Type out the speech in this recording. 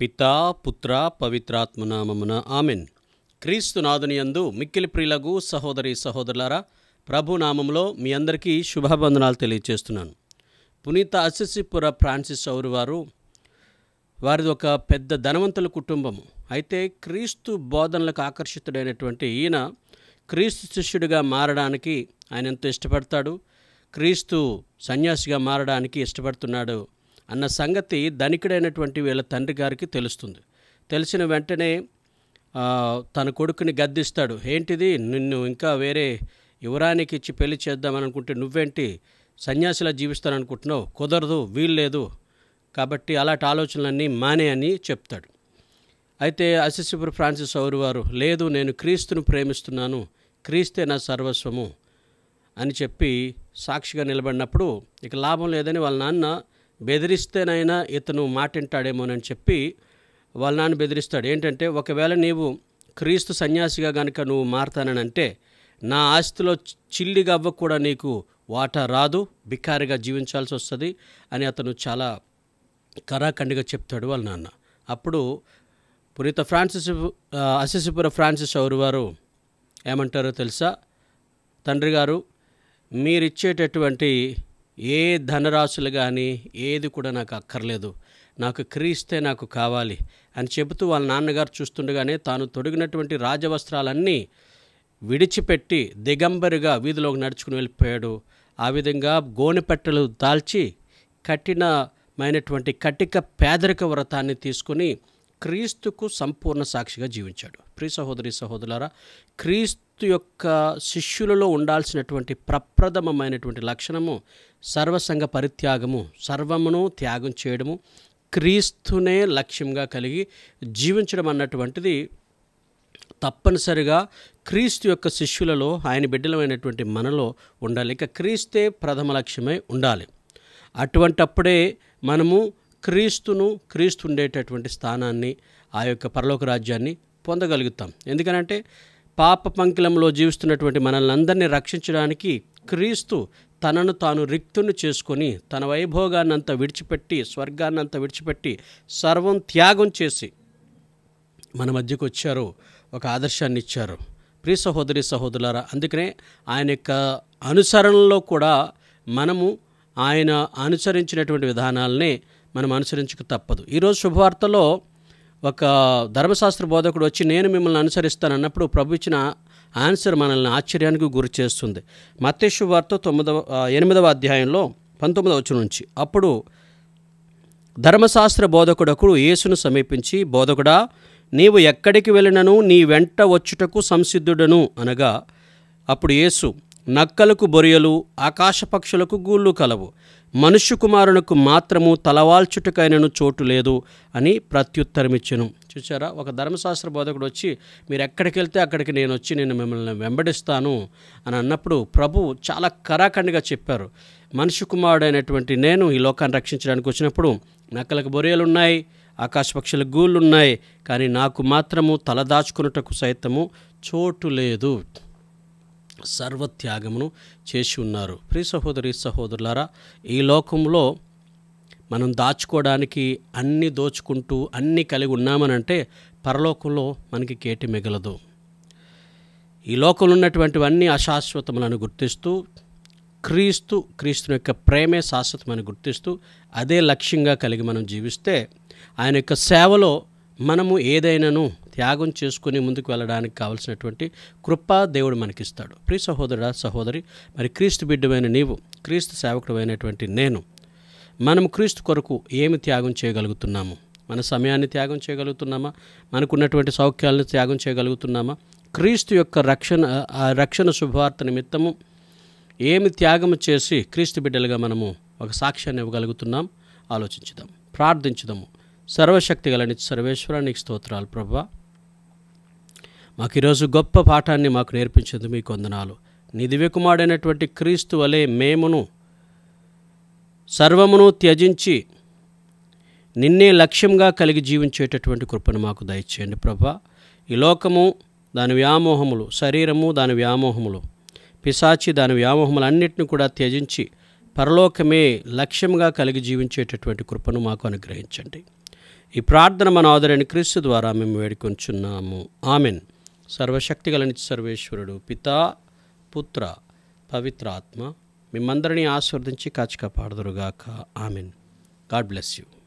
పితా పుత్ర పవిత్రాత్మనామమున ఆమెన్ క్రీస్తునాథునియందు మిక్కిలి ప్రియులకు సహోదరి సహోదరులారా ప్రభునామంలో మీ అందరికీ శుభాబంధనాలు తెలియజేస్తున్నాను పునీత అసిసిపుర ఫ్రాన్సిస్ అవురు వారు వారిది ఒక పెద్ద ధనవంతుల కుటుంబము అయితే క్రీస్తు బోధనలకు ఆకర్షితుడైనటువంటి ఈయన క్రీస్తు శిష్యుడిగా మారడానికి ఆయన ఎంతో ఇష్టపడతాడు క్రీస్తు సన్యాసిగా మారడానికి ఇష్టపడుతున్నాడు అన్న సంగతి ధనికుడైనటువంటి వీళ్ళ తండ్రి గారికి తెలుస్తుంది తెలిసిన వెంటనే తన కొడుకుని గద్దిస్తాడు ఏంటిది నిన్ను ఇంకా వేరే యువరానికి ఇచ్చి పెళ్లి చేద్దామని అనుకుంటే నువ్వేంటి సన్యాసిలా జీవిస్తాననుకుంటున్నావు కుదరదు వీల్లేదు కాబట్టి అలాంటి ఆలోచనలన్నీ మానే అని చెప్తాడు అయితే అసిసిపురు ఫ్రాన్సిస్ అవరు వారు లేదు నేను క్రీస్తును ప్రేమిస్తున్నాను క్రీస్తే నా సర్వస్వము అని చెప్పి సాక్షిగా నిలబడినప్పుడు ఇక లాభం లేదని వాళ్ళ నాన్న బెదిరిస్తేనైనా ఇతను మాటింటాడేమోనని చెప్పి వాళ్ళ నాన్న బెదిరిస్తాడు ఏంటంటే ఒకవేళ నీవు క్రీస్తు సన్యాసిగా కనుక నువ్వు అంటే నా ఆస్తిలో చిల్లిగా అవ్వ కూడా నీకు వాటా రాదు బిక్కారిగా జీవించాల్సి వస్తుంది అని అతను చాలా కరాఖండిగా చెప్తాడు వాళ్ళ నాన్న అప్పుడు పునీత ఫ్రాన్సిస్ అశిసిపుర ఫ్రాన్సిస్ ఎవరు వారు ఏమంటారో తెలుసా తండ్రి గారు మీరిచ్చేటటువంటి ఏ ధనరాశులు కానీ ఏది కూడా నాకు అక్కర్లేదు నాకు క్రీస్తే నాకు కావాలి అని చెబుతూ వాళ్ళ నాన్నగారు చూస్తుండగానే తాను తొడిగినటువంటి రాజవస్త్రాలన్నీ విడిచిపెట్టి దిగంబరిగా వీధిలోకి నడుచుకుని వెళ్ళిపోయాడు ఆ విధంగా గోనెపెట్టెలు దాల్చి కఠినమైనటువంటి కటిక పేదరిక వ్రతాన్ని తీసుకుని క్రీస్తుకు సంపూర్ణ సాక్షిగా జీవించాడు ప్రియ సహోదరి సహోదరులారా క్రీస్తు యొక్క శిష్యులలో ఉండాల్సినటువంటి ప్రప్రథమమైనటువంటి లక్షణము సర్వసంగ పరిత్యాగము సర్వమును త్యాగం చేయడము క్రీస్తునే లక్ష్యంగా కలిగి జీవించడం అన్నటువంటిది తప్పనిసరిగా క్రీస్తు యొక్క శిష్యులలో ఆయన బిడ్డలమైనటువంటి మనలో ఉండాలి ఇక క్రీస్తే ప్రథమ లక్ష్యమై ఉండాలి అటువంటప్పుడే మనము క్రీస్తును క్రీస్తు ఉండేటటువంటి స్థానాన్ని ఆ యొక్క పరలోక రాజ్యాన్ని పొందగలుగుతాం ఎందుకనంటే పాప పంకిలంలో జీవిస్తున్నటువంటి మనల్ని అందరినీ రక్షించడానికి క్రీస్తు తనను తాను రిక్తును చేసుకొని తన వైభోగాన్నంతా విడిచిపెట్టి స్వర్గాన్నంతా విడిచిపెట్టి సర్వం త్యాగం చేసి మన మధ్యకు వచ్చారు ఒక ఆదర్శాన్ని ఇచ్చారు ప్రి సహోదరి సహోదరులారా అందుకనే ఆయన యొక్క అనుసరణలో కూడా మనము ఆయన అనుసరించినటువంటి విధానాలనే మనం అనుసరించక తప్పదు ఈరోజు శుభవార్తలో ఒక ధర్మశాస్త్ర బోధకుడు వచ్చి నేను మిమ్మల్ని అనుసరిస్తానన్నప్పుడు ప్రభు ఇచ్చిన ఆన్సర్ మనల్ని ఆశ్చర్యానికి గురి చేస్తుంది మత్స్సు వార్త తొమ్మిదవ ఎనిమిదవ అధ్యాయంలో పంతొమ్మిదవ వచ్చి నుంచి అప్పుడు ధర్మశాస్త్ర బోధకుడకుడు యేసును సమీపించి బోధకుడా నీవు ఎక్కడికి వెళ్ళినను నీ వెంట వచ్చుటకు సంసిద్ధుడను అనగా అప్పుడు యేసు నక్కలకు బొరియలు ఆకాశపక్షులకు గూళ్ళు కలవు మనుష్య కుమారునకు మాత్రము తలవాల్చుటకైనను చోటు లేదు అని ప్రత్యుత్తరమిచ్చను చూసారా ఒక ధర్మశాస్త్ర బోధకుడు వచ్చి మీరు ఎక్కడికి వెళ్తే అక్కడికి నేను వచ్చి నేను మిమ్మల్ని వెంబడిస్తాను అని అన్నప్పుడు ప్రభు చాలా కరాఖండిగా చెప్పారు కుమారుడు కుమారుడైనటువంటి నేను ఈ లోకాన్ని రక్షించడానికి వచ్చినప్పుడు నక్కలకు ఉన్నాయి ఆకాశ పక్షుల ఉన్నాయి కానీ నాకు మాత్రము తలదాచుకున్నటకు సైతము చోటు లేదు సర్వత్యాగమును చేసి ఉన్నారు ప్రి సహోదరి సహోదరులారా ఈ లోకంలో మనం దాచుకోవడానికి అన్నీ దోచుకుంటూ అన్నీ కలిగి ఉన్నామనంటే పరలోకంలో మనకి కేటి మిగలదు ఈ లోకంలో ఉన్నటువంటివన్నీ అశాశ్వతములను గుర్తిస్తూ క్రీస్తు క్రీస్తుని యొక్క ప్రేమే శాశ్వతమని గుర్తిస్తూ అదే లక్ష్యంగా కలిగి మనం జీవిస్తే ఆయన యొక్క సేవలో మనము ఏదైనాను త్యాగం చేసుకుని ముందుకు వెళ్ళడానికి కావలసినటువంటి కృప దేవుడు మనకిస్తాడు ప్రియ సహోదరుడా సహోదరి మరి క్రీస్తు బిడ్డమైన నీవు క్రీస్తు అయినటువంటి నేను మనం క్రీస్తు కొరకు ఏమి త్యాగం చేయగలుగుతున్నాము మన సమయాన్ని త్యాగం చేయగలుగుతున్నామా మనకున్నటువంటి సౌఖ్యాలను త్యాగం చేయగలుగుతున్నామా క్రీస్తు యొక్క రక్షణ రక్షణ శుభవార్త నిమిత్తము ఏమి త్యాగం చేసి క్రీస్తు బిడ్డలుగా మనము ఒక సాక్ష్యాన్ని ఇవ్వగలుగుతున్నాం ఆలోచించుదాం ప్రార్థించుదాము సర్వశక్తి గల సర్వేశ్వర నీకు స్తోత్రాలు ప్రభా మాకు ఈరోజు గొప్ప పాఠాన్ని మాకు నేర్పించింది మీకు వందనాలు నీ దివ్యకుమారుడైనటువంటి క్రీస్తు వలె మేమును సర్వమును త్యజించి నిన్నే లక్ష్యంగా కలిగి జీవించేటటువంటి కృపను మాకు దయచేయండి ప్రభా ఈ లోకము దాని వ్యామోహములు శరీరము దాని వ్యామోహములు పిశాచి దాని వ్యామోహములు అన్నిటిని కూడా త్యజించి పరలోకమే లక్ష్యంగా కలిగి జీవించేటటువంటి కృపను మాకు అనుగ్రహించండి ఈ ప్రార్థన మన ఆదరణ క్రీస్తు ద్వారా మేము వేడుకొంచున్నాము ఆమెన్ సర్వశక్తి సర్వేశ్వరుడు పితా పుత్ర పవిత్ర ఆత్మ మిమ్మందరినీ ఆస్వర్దించి కాచి కాపాడుదురుగాక ఆమెన్ గాడ్ బ్లెస్ యూ